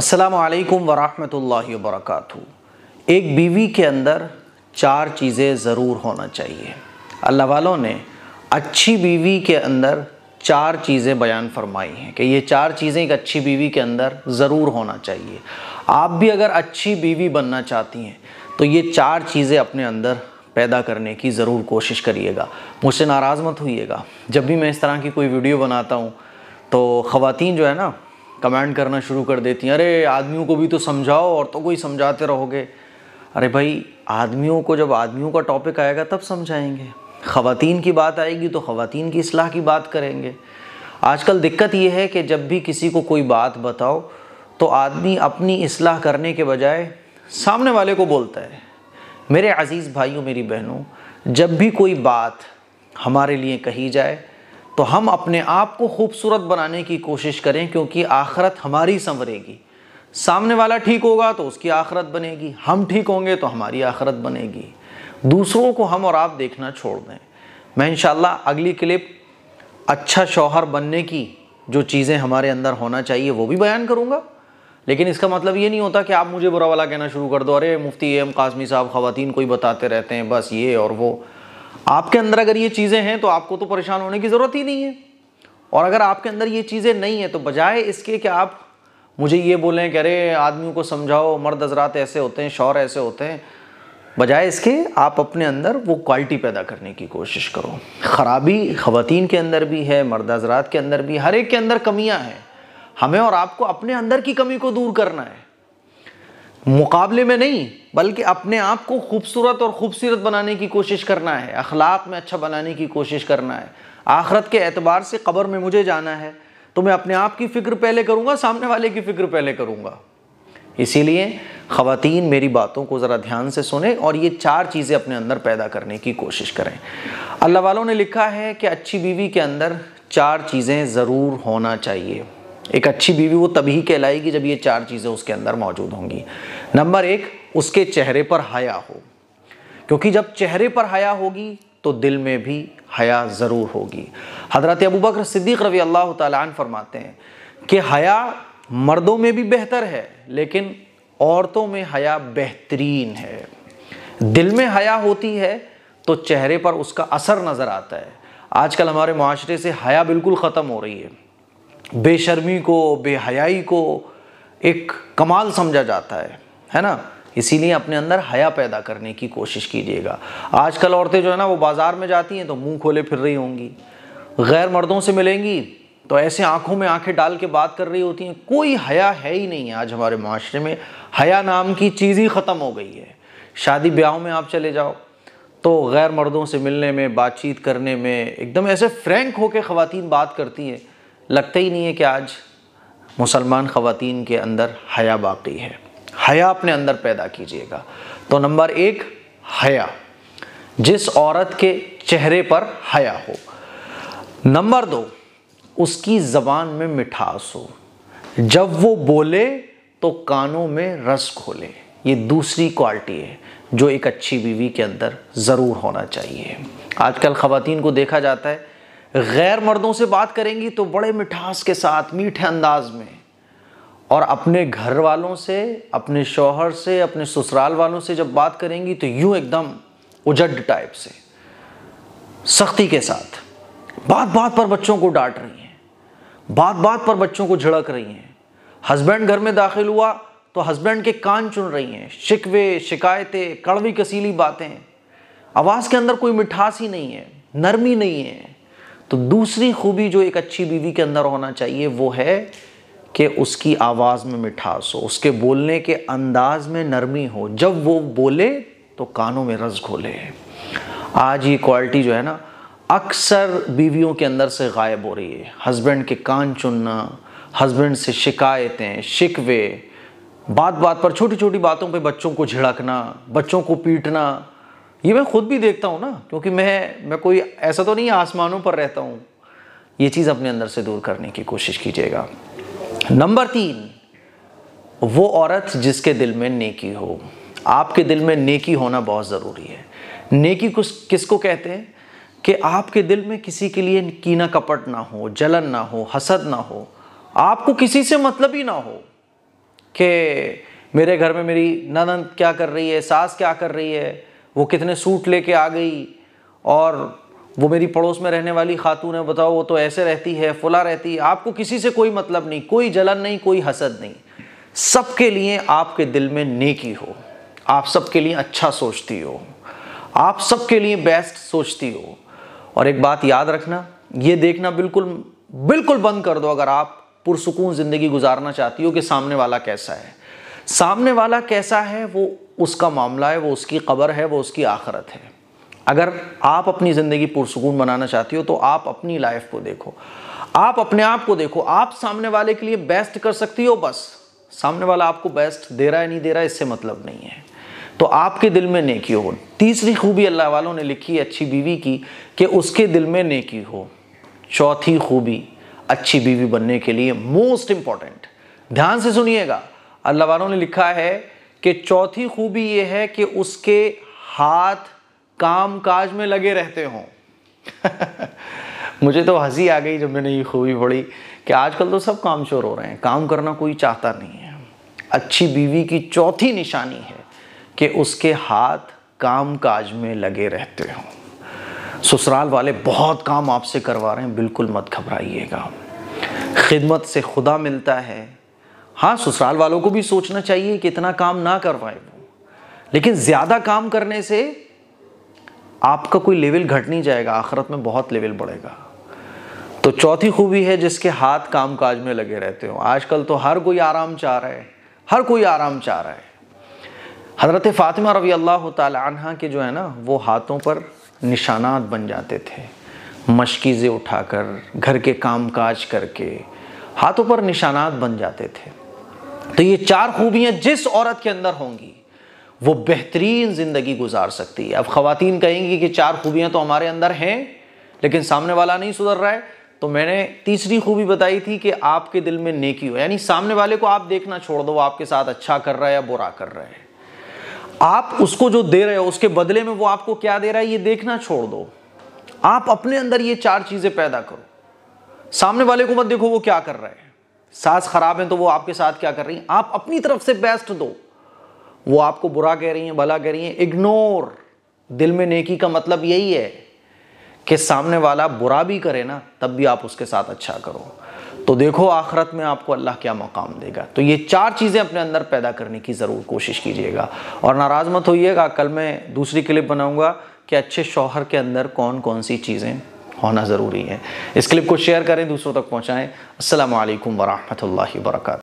असलकम वरहमल वर्क एक बीवी के अंदर चार चीज़ें ज़रूर होना चाहिए अल्लाह वालों ने अच्छी बीवी के अंदर चार चीज़ें बयान फरमाई हैं कि ये चार चीज़ें एक अच्छी बीवी के अंदर ज़रूर होना चाहिए आप भी अगर अच्छी बीवी बनना चाहती हैं तो ये चार चीज़ें अपने अंदर पैदा करने की ज़रूर कोशिश करिएगा मुझसे नाराज़ मत होइएगा जब भी मैं इस तरह की कोई वीडियो बनाता हूँ तो ख़वातीन जो है ना कमेंट करना शुरू कर देती हैं अरे आदमियों को भी तो समझाओ और तो कोई समझाते रहोगे अरे भाई आदमियों को जब आदमियों का टॉपिक आएगा तब समझाएंगे ख़वातीन की बात आएगी तो ख़वातीन की असलाह की बात करेंगे आजकल दिक्कत ये है कि जब भी किसी को कोई बात बताओ तो आदमी अपनी असलाह करने के बजाय सामने वाले को बोलता है मेरे अज़ीज़ भाइयों मेरी बहनों जब भी कोई बात हमारे लिए कही जाए तो हम अपने आप को खूबसूरत बनाने की कोशिश करें क्योंकि आखरत हमारी संवरेगी सामने वाला ठीक होगा तो उसकी आखरत बनेगी हम ठीक होंगे तो हमारी आखरत बनेगी दूसरों को हम और आप देखना छोड़ दें मैं इन अगली क्लिप अच्छा शौहर बनने की जो चीज़ें हमारे अंदर होना चाहिए वो भी बयान करूँगा लेकिन इसका मतलब ये नहीं होता कि आप मुझे बुरा वाला कहना शुरू कर दो अरे मुफ्ती एम कासमी साहब ख़वान कोई बताते रहते हैं बस ये और वो आपके अंदर अगर ये चीज़ें हैं तो आपको तो परेशान होने की ज़रूरत ही नहीं है और अगर आपके अंदर ये चीज़ें नहीं है तो बजाय इसके कि आप मुझे ये बोलें कि अरे आदमियों को समझाओ मर्द हजरात ऐसे होते हैं शौर ऐसे होते हैं बजाय इसके आप अपने अंदर वो क्वालिटी पैदा करने की कोशिश करो ख़राबी ख़वान के अंदर भी है मर्द हजरात के अंदर भी हर एक के अंदर कमियाँ हैं हमें और आपको अपने अंदर की कमी को दूर करना है मुकाबले में नहीं बल्कि अपने आप को खूबसूरत और ख़ूबसूरत बनाने की कोशिश करना है अखलाक में अच्छा बनाने की कोशिश करना है आखरत के एतबार से कबर में मुझे जाना है तो मैं अपने आप की फ़िक्र पहले करूँगा सामने वाले की फ़िक्र पहले करूँगा इसीलिए ख़वातीन मेरी बातों को ज़रा ध्यान से सुने और ये चार चीज़ें अपने अंदर पैदा करने की कोशिश करें अल्लाह वालों ने लिखा है कि अच्छी बीवी के अंदर चार चीज़ें ज़रूर होना चाहिए एक अच्छी बीवी वो तभी कहलाएगी जब ये चार चीज़ें उसके अंदर मौजूद होंगी नंबर एक उसके चेहरे पर हया हो क्योंकि जब चेहरे पर हया होगी तो दिल में भी हया ज़रूर होगी हजरत अबू बकर सिद्दीक़ रवी अल्लाह तन फरमाते हैं कि हया मर्दों में भी बेहतर है लेकिन औरतों में हया बेहतरीन है दिल में हया होती है तो चेहरे पर उसका असर नज़र आता है आजकल हमारे माशरे से हया बिल्कुल ख़त्म हो रही है बेशर्मी को बेहयाई को एक कमाल समझा जाता है है ना इसीलिए अपने अंदर हया पैदा करने की कोशिश कीजिएगा आजकल औरतें जो है ना वो बाज़ार में जाती हैं तो मुंह खोले फिर रही होंगी गैर मर्दों से मिलेंगी तो ऐसे आंखों में आंखें डाल के बात कर रही होती हैं कोई हया है ही नहीं है आज हमारे माशरे में हया नाम की चीज़ ही ख़त्म हो गई है शादी ब्याहों में आप चले जाओ तो गैर मर्दों से मिलने में बातचीत करने में एकदम ऐसे फ्रेंक होकर ख़वातीन बात करती हैं लगता ही नहीं है कि आज मुसलमान ख़वान के अंदर हया बाकी है हया अपने अंदर पैदा कीजिएगा तो नंबर एक हया जिस औरत के चेहरे पर हया हो नंबर दो उसकी ज़बान में मिठास हो जब वो बोले तो कानों में रस खोले ये दूसरी क्वालिटी है जो एक अच्छी बीवी के अंदर ज़रूर होना चाहिए आजकल ख़वान को देखा जाता है गैर मर्दों से बात करेंगी तो बड़े मिठास के साथ मीठे अंदाज में और अपने घर वालों से अपने शोहर से अपने ससुराल वालों से जब बात करेंगी तो यूं एकदम उजड टाइप से सख्ती के साथ बात बात पर बच्चों को डांट रही हैं बात बात पर बच्चों को झड़क रही हैं हस्बैंड घर में दाखिल हुआ तो हस्बैंड के कान चुन रही हैं शिकवे शिकायतें कड़वी कसीली बातें आवाज़ के अंदर कोई मिठास ही नहीं है नरमी नहीं है तो दूसरी खूबी जो एक अच्छी बीवी के अंदर होना चाहिए वो है कि उसकी आवाज़ में मिठास हो उसके बोलने के अंदाज में नरमी हो जब वो बोले तो कानों में रस घोले आज ये क्वालिटी जो है ना अक्सर बीवियों के अंदर से गायब हो रही है हस्बैंड के कान चुनना हस्बैंड से शिकायतें शिकवे बात बात पर छोटी छोटी बातों पे बच्चों को झिड़कना बच्चों को पीटना ये मैं खुद भी देखता हूँ ना क्योंकि मैं मैं कोई ऐसा तो नहीं आसमानों पर रहता हूँ ये चीज़ अपने अंदर से दूर करने की कोशिश कीजिएगा नंबर तीन वो औरत जिसके दिल में नेकी हो आपके दिल में नेकी होना बहुत ज़रूरी है नेकी कुछ किसको कहते हैं कि आपके दिल में किसी के लिए कीना कपट ना हो जलन ना हो हसद ना हो आपको किसी से मतलब ही ना हो कि मेरे घर में मेरी ननंद क्या कर रही है सास क्या कर रही है वो कितने सूट लेके आ गई और वो मेरी पड़ोस में रहने वाली खातून है बताओ वो तो ऐसे रहती है फुला रहती है आपको किसी से कोई मतलब नहीं कोई जलन नहीं कोई हसद नहीं सबके लिए आपके दिल में नेकी हो आप सबके लिए अच्छा सोचती हो आप सबके लिए बेस्ट सोचती हो और एक बात याद रखना ये देखना बिल्कुल बिल्कुल बंद कर दो अगर आप पुरसकून ज़िंदगी गुजारना चाहती हो कि सामने वाला कैसा है सामने वाला कैसा है वो उसका मामला है वो उसकी कबर है वो उसकी आखरत है अगर आप अपनी ज़िंदगी पुरसकून बनाना चाहती हो तो आप अपनी लाइफ को देखो आप अपने आप को देखो आप सामने वाले के लिए बेस्ट कर सकती हो बस सामने वाला आपको बेस्ट दे रहा है नहीं दे रहा है इससे मतलब नहीं है तो आपके दिल में नेकी हो तीसरी खूबी अल्लाह वालों ने लिखी है अच्छी बीवी की कि उसके दिल में नेकी हो चौथी खूबी अच्छी बीवी बनने के लिए मोस्ट इम्पॉर्टेंट ध्यान से सुनिएगा अल्लाह वालों ने लिखा है कि चौथी खूबी ये है कि उसके हाथ काम काज में लगे रहते हों मुझे तो हंसी आ गई जब मैंने ये खूबी पढ़ी कि आजकल तो सब काम शोर हो रहे हैं काम करना कोई चाहता नहीं है अच्छी बीवी की चौथी निशानी है कि उसके हाथ काम काज में लगे रहते हों ससुराल वाले बहुत काम आपसे करवा रहे हैं बिल्कुल मत घबराइएगा खिदमत से खुदा मिलता है हाँ ससुराल वालों को भी सोचना चाहिए कि इतना काम ना कर पाए वो लेकिन ज़्यादा काम करने से आपका कोई लेवल घट नहीं जाएगा आखिरत में बहुत लेवल बढ़ेगा तो चौथी खूबी है जिसके हाथ काम काज में लगे रहते हो आजकल तो हर कोई आराम चाह रहा है हर कोई आराम चाह रहा है हज़रत फ़ातिमा रवी अल्लाह तह के जो है ना वो हाथों पर निशानात बन जाते थे मशकीज़ें उठाकर घर के काम काज करके हाथों पर निशानात बन जाते थे तो ये चार खूबियां जिस औरत के अंदर होंगी वो बेहतरीन ज़िंदगी गुजार सकती है अब खातन कहेंगी कि चार खूबियां तो हमारे अंदर हैं लेकिन सामने वाला नहीं सुधर रहा है तो मैंने तीसरी खूबी बताई थी कि आपके दिल में नेकी हो यानी सामने वाले को आप देखना छोड़ दो वो आपके साथ अच्छा कर रहा है या बुरा कर रहा है आप उसको जो दे रहे हो उसके बदले में वो आपको क्या दे रहा है ये देखना छोड़ दो आप अपने अंदर ये चार चीज़ें पैदा करो सामने वाले को मत देखो वो क्या कर रहा है सास खराब है तो वो आपके साथ क्या कर रही है आप अपनी तरफ से बेस्ट दो वो आपको बुरा कह रही है भला कह रही है इग्नोर दिल में नेकी का मतलब यही है कि सामने वाला बुरा भी करे ना तब भी आप उसके साथ अच्छा करो तो देखो आखरत में आपको अल्लाह क्या मकाम देगा तो ये चार चीज़ें अपने अंदर पैदा करने की ज़रूर कोशिश कीजिएगा और नाराज़ मत होइएगा कल मैं दूसरी क्लिप बनाऊंगा कि अच्छे शौहर के अंदर कौन कौन सी चीज़ें होना ज़रूरी है इस क्लिप को शेयर करें दूसरों तक पहुँचाएँ असल वरहमल वर्का